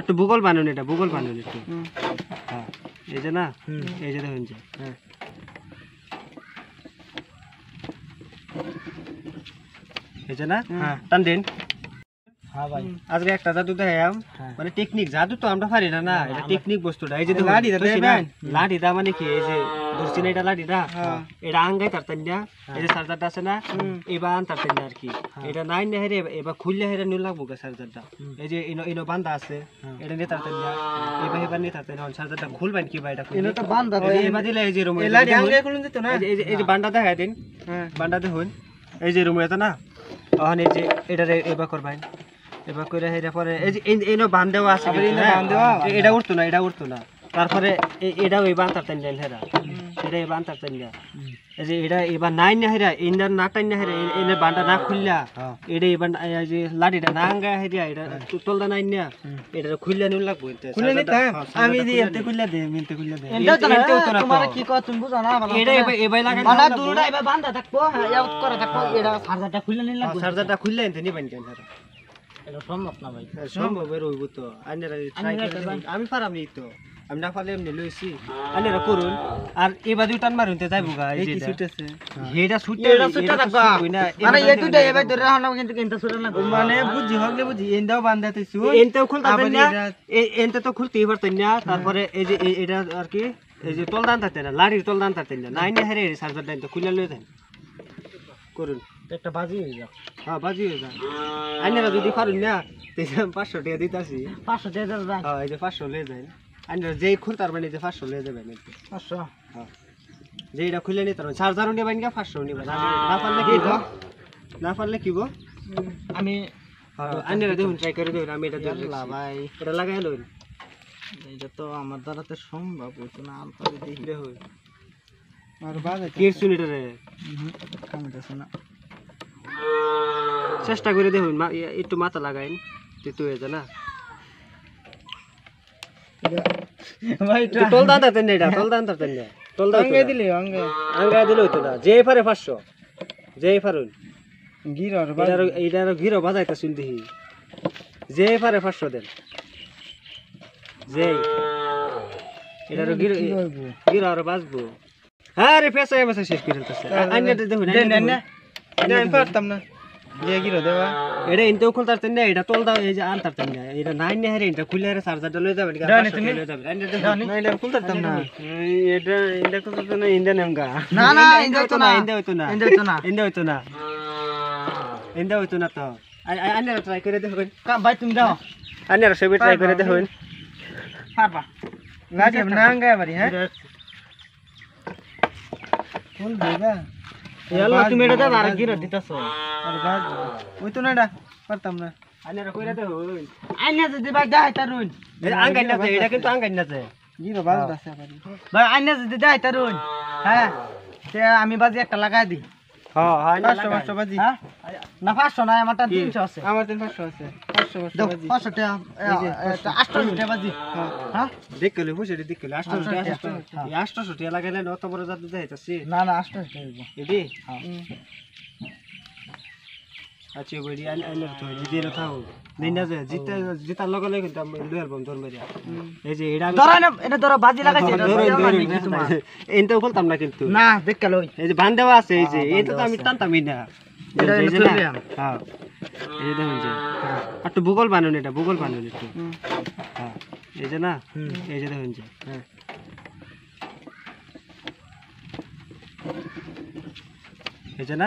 একটু ভূগোল বানুন এটা ভূগোল বানুন একটু হ্যাঁ এই যে না এই যে দেখুন হ্যাঁ এই যে না হ্যাঁ, টান দিন হ্যাঁ আজকে একটা জাদু দেখাম হ্যাঁ। মানে টেকনিক জাদু তো আমরা পারি না না হ্যাঁ, এটা টেকনিক বস্তুটা এই যে লাঠি লাঠি দা মানে কি এই যে ধরছি না এটা লাঠি দা এটা আঙ্গাই তারতেন না এই যে সার্জারটা আছে না এবার আন তারতেন না আর কি এটা নাই না হেরে এবার খুললে হেরে নিউ লাগবো সার্জারটা এই যে ইনো ইনো বান্ধা আছে এটা নিয়ে তারতেন না এবার এবার নিয়ে তারতেন না সার্জারটা খুলবেন কি বা এটা এটা তো বান্ধা এবার দিলে এই যে রুম এই লাঠি আঙ্গাই এই যে এই বান্ডা দেখায় দিন বান্ডা দেখুন এই যে রুম এটা না অহন এই যে এটা এবার করবেন এবার কইরা হেরা পরে এই যে এই নো আছে এটা হ্যাঁ? উঠতো না এটা উঠতো না তারপরে এটা ওই বান তারতেন দেন হেরা এটা এই বান তারতেন দেন এই যে এটা এবার নাই না হেরা ইন্দার না টান না হেরা এনে বানটা না খুললা হ্যাঁ। এটা এবার যে লাঠিটা না আঙ্গা হেরা এটা হ্যাঁ। তুতলটা নাই না এটা খুললা নুন লাগবো খুললে নিতাম আমি যে এতে খুললা দে মিনতে খুললা দে এটা তোমার কি কথা তুমি বুঝো না এটা এবার এবার লাগা বানা দুরুটা এবার বান্দা থাকবো ইয়া করে থাকবো এটা সার্জারটা খুললে নিন লাগবো সার্জারটা খুললে এনতে নি বান কেন হ্যাঁ, আমি হ্যাঁ, মানে, মানে বান্ধা হ্যাঁ। তারপরে এই যে এটা তলদান তাতে না লাড়ির তলদান তাতে না নাইনে হেরে সার্জার দাইন তো খুলে লয়ে দেন করুন একটা বাজি হয়ে যাও হ্যাঁ বাজি হয়ে যাও আইনারা যদি পারুন না পাঁচশো টাকা দিতাছি পাঁচশো টাকা দেবে হ্যাঁ এই যে পাঁচশো লে যায় আইনারা যেই খুলতার মানে যে পাঁচশো লে যাবে পাঁচশো হ্যাঁ যে এটা খুলে নিতে পারবেন চার্জারও নেবেন গা পাঁচশো নেবেন না পারলে কি না পারলে কি আমি হ্যাঁ, আইনারা দেখুন ট্রাই করে দেবেন আমি এটা ভাই এটা লাগাই লইন এটা তো আমার দ্বারা তো সম্ভব হইতো না আলতা দেখলে হই আর বাজার কেয়ার সুনিটারে কামিটা শোনা চেষ্টা করে দেখুন ইয়ে, একটু মাথা লাগাইন তো হয়ে না না দিলে পারে বাজবো হ্যাঁ, শেষ করে দেখুন পারতাম না দিয়ে গিরো দেবা এটা ইনতেও এই যে আনতার তেন এটা নাই নে হেরে এটা খুলে হেরে চার্জারটা লয়ে যাবে তুমি না তো না ইন্ডিয়া হইতো না ইন্ডিয়া ভাই তুমি যাও আন্যারা সবই ট্রাই করে দেখো পারবা লাগে না গায় বাড়ি হ্যাঁ ফুল দেবা ইয়াল্লা তুমি এটা দাও আর কি দিতাছো আর গাজ ওই তো না এটা পারতাম না আইনা রে কইরা দে হই আইনা যদি ভাই দাই তা রুন আঙ্গাই না এটা কিন্তু আঙ্গাই না যায় জিরো বাজ দাসে হ্যাঁ। ভাই আইনা যদি দাই তা রুন হ্যাঁ তে আমি বাজি একটা লাগাই দি হ্যাঁ হ্যাঁ বাজি হ্যাঁ না 500 না আমারটা 300 আছে আমার 300 আছে আমি লয়ার এই যে এটা বাজি হ্যাঁ। হ্যাঁ? হ্যাঁ। লাগাইছে আচ্ছা, কিন্তু এই যে বান্ধবা আছে এই যে এটা আমি টানতামই না এই দেখুন যে একটু ভূগোল বানুন এটা ভূগোল বানুন একটু হ্যাঁ এই যে না এই যে দেখুন যে হ্যাঁ এই যে না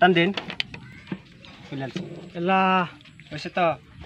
টান দিন এলা হয়েছে তো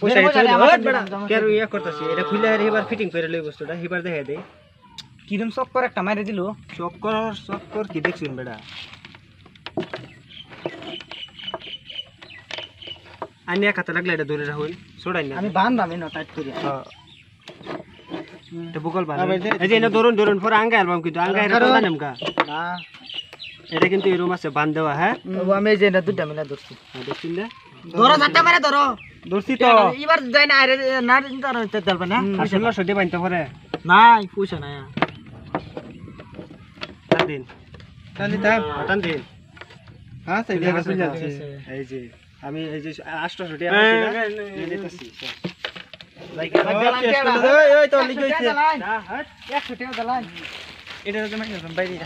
পয়সা গেছে কেন এটা খুলে এই যে কিন্তু এরম আছে বান্ধ দেওয়া হ্যাঁ আমি যে দুটা মিলা ধরছি হ্যাঁ, ধরছি না ধরো ধরো দূরছি তো এবার যাই না আরে না চিন্তা করতে চলবে না আসলে সডি বাইতে পারে নাই পয়সা নাই টান দিন টান দিন টান দিন হ্যাঁ সেই জায়গা চলে যাচ্ছে এই যে আমি এই যে 800 টাকা আমি দিতেছি লাইক দিলাম কেডা ওই তো লিখে হইছে 100 টাকা দিলাম এটা তো মাইনা বাইরে